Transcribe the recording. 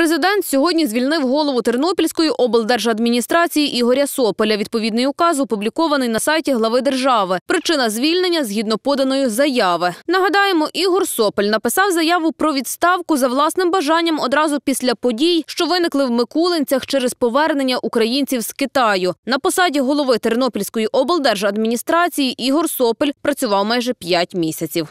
Президент сьогодні звільнив голову Тернопільської облдержадміністрації Ігоря Сополя. Відповідний указ опублікований на сайті глави держави. Причина звільнення згідно поданої заяви. Нагадаємо, Ігор Сопель написав заяву про відставку за власним бажанням одразу після подій, що виникли в Микулинцях через повернення українців з Китаю. На посаді голови Тернопільської облдержадміністрації Ігор Сопель працював майже п'ять місяців.